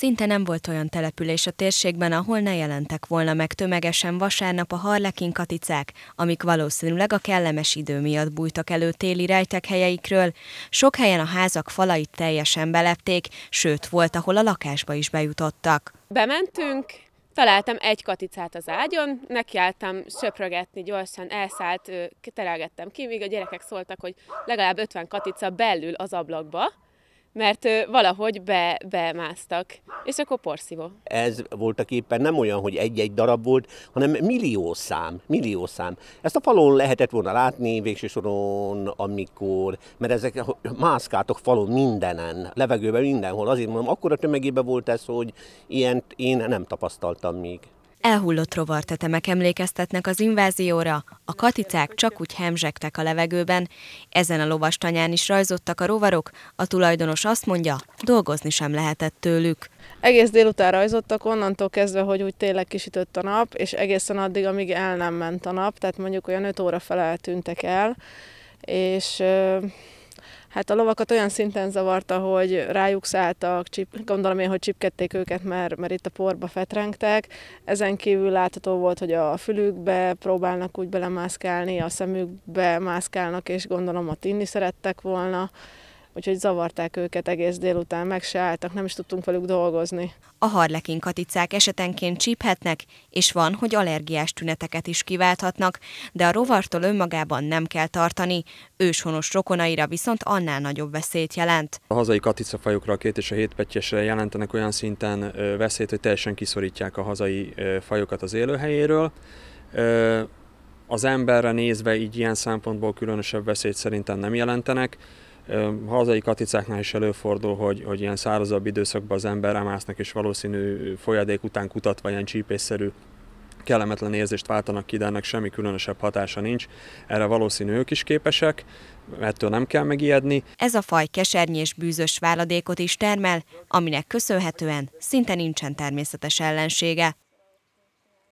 Szinte nem volt olyan település a térségben, ahol ne jelentek volna meg tömegesen vasárnap a harlekin katicák, amik valószínűleg a kellemes idő miatt bújtak elő téli rejtek helyeikről. Sok helyen a házak falait teljesen belepték, sőt volt, ahol a lakásba is bejutottak. Bementünk, Találtam egy katicát az ágyon, nekiálltam söprögetni gyorsan, elszállt, terelgettem ki, míg a gyerekek szóltak, hogy legalább 50 katica belül az ablakba, mert valahogy be, bemásztak, és akkor porszívó. Ez voltak éppen nem olyan, hogy egy-egy darab volt, hanem millió szám, millió szám. Ezt a falon lehetett volna látni végső soron, amikor, mert ezek mászkáltak falon mindenen, levegőben mindenhol, azért mondom, a tömegében volt ez, hogy ilyent én nem tapasztaltam még. Elhullott rovartetemek emlékeztetnek az invázióra, a katicák csak úgy hemzsegtek a levegőben, ezen a lovastanyán is rajzottak a rovarok, a tulajdonos azt mondja, dolgozni sem lehetett tőlük. Egész délután rajzottak, onnantól kezdve, hogy úgy tényleg kisütött a nap, és egészen addig, amíg el nem ment a nap, tehát mondjuk olyan 5 óra fele tűntek el, és Hát a lovakat olyan szinten zavarta, hogy rájuk szálltak, csip, gondolom én, hogy csipkedték őket, mert, mert itt a porba fetrengtek. Ezen kívül látható volt, hogy a fülükbe próbálnak úgy belemászkálni, a szemükbe mászkálnak, és gondolom ott inni szerettek volna úgyhogy zavarták őket egész délután, meg se álltak, nem is tudtunk velük dolgozni. A harlekin katicák esetenként csíphetnek, és van, hogy allergiás tüneteket is kiválthatnak, de a rovartól önmagában nem kell tartani, őshonos rokonaira viszont annál nagyobb veszélyt jelent. A hazai katicafajokra, a két és a hétpettyesre jelentenek olyan szinten veszélyt, hogy teljesen kiszorítják a hazai fajokat az élőhelyéről. Az emberre nézve így ilyen szempontból különösebb veszélyt szerintem nem jelentenek. Hazai katicáknál is előfordul, hogy, hogy ilyen szárazabb időszakban az ember emásznak, és valószínű folyadék után kutatva ilyen csípésszerű kellemetlen érzést váltanak ki, de ennek semmi különösebb hatása nincs. Erre valószínű ők is képesek, ettől nem kell megijedni. Ez a faj kesernyés bűzös váladékot is termel, aminek köszönhetően szinte nincsen természetes ellensége.